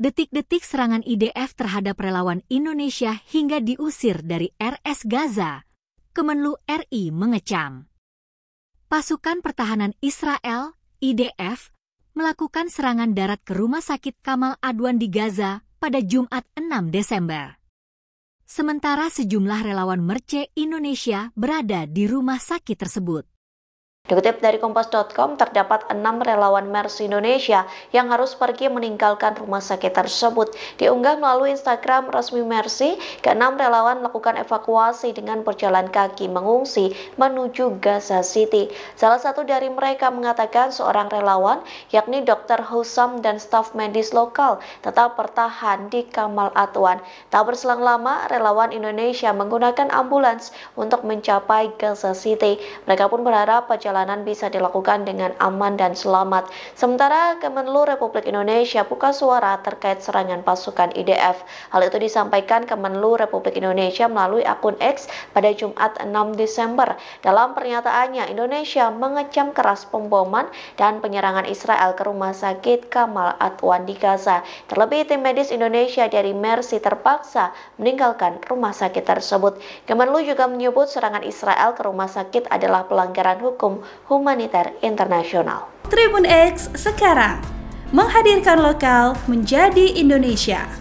detik-detik serangan IDF terhadap relawan Indonesia hingga diusir dari RS Gaza, Kemenlu RI mengecam. Pasukan pertahanan Israel, IDF, melakukan serangan darat ke rumah sakit Kamal Adwan di Gaza pada Jumat 6 Desember. Sementara sejumlah relawan Merce Indonesia berada di rumah sakit tersebut. Dikutip dari Kompas.com, terdapat enam relawan MERS Indonesia yang harus pergi meninggalkan rumah sakit tersebut. Diunggah melalui Instagram resmi Mersi, keenam relawan melakukan evakuasi dengan berjalan kaki mengungsi menuju Gaza City. Salah satu dari mereka mengatakan seorang relawan, yakni Dr. Husam dan staf medis lokal, tetap bertahan di Kamal Atwan. Tak berselang lama, relawan Indonesia menggunakan ambulans untuk mencapai Gaza City. Mereka pun berharap pejabat perjalanan bisa dilakukan dengan aman dan selamat. Sementara Kemenlu Republik Indonesia buka suara terkait serangan pasukan IDF. Hal itu disampaikan Kemenlu Republik Indonesia melalui akun X pada Jumat 6 Desember. Dalam pernyataannya, Indonesia mengecam keras pemboman dan penyerangan Israel ke rumah sakit Kamal Atwan di Gaza. Terlebih tim medis Indonesia dari Mercy terpaksa meninggalkan rumah sakit tersebut. Kemenlu juga menyebut serangan Israel ke rumah sakit adalah pelanggaran hukum humaniter internasional. Tribun X sekarang menghadirkan lokal menjadi Indonesia.